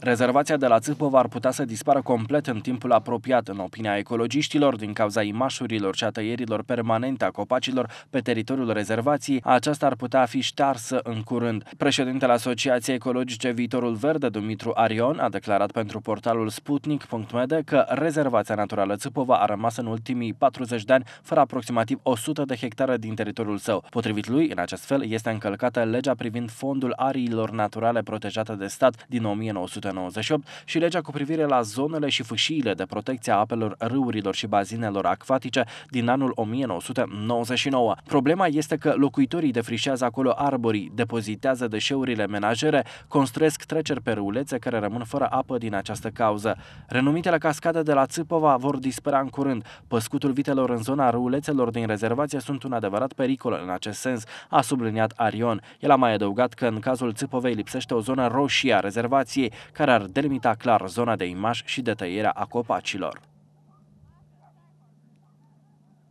Rezervația de la Țâhbova ar putea să dispară complet în timpul apropiat, în opinia ecologiștilor, din cauza imașurilor și a tăierilor permanente a copacilor pe teritoriul rezervației, aceasta ar putea fi ștarsă în curând. Președintele Asociației Ecologice Viitorul Verde, Dumitru Arion, a declarat pentru portalul sputnik.md că rezervația naturală Țâpova a rămas în ultimii 40 de ani fără aproximativ 100 de hectare din teritoriul său. Potrivit lui, în acest fel, este încălcată legea privind fondul ariilor naturale protejate de stat din 1900 1998 și legea cu privire la zonele și fâșiile de protecție a apelor râurilor și bazinelor acvatice din anul 1999. Problema este că locuitorii defrișează acolo arborii, depozitează deșeurile menajere, construiesc treceri pe râulețe care rămân fără apă din această cauză. Renumitele cascade de la Țâpova vor dispărea în curând. Păscutul vitelor în zona râulețelor din rezervație sunt un adevărat pericol în acest sens, a subliniat Arion. El a mai adăugat că în cazul Țâpovei lipsește o zonă roșie a rezervației care ar delimita clar zona de imaj și tăierea a copacilor.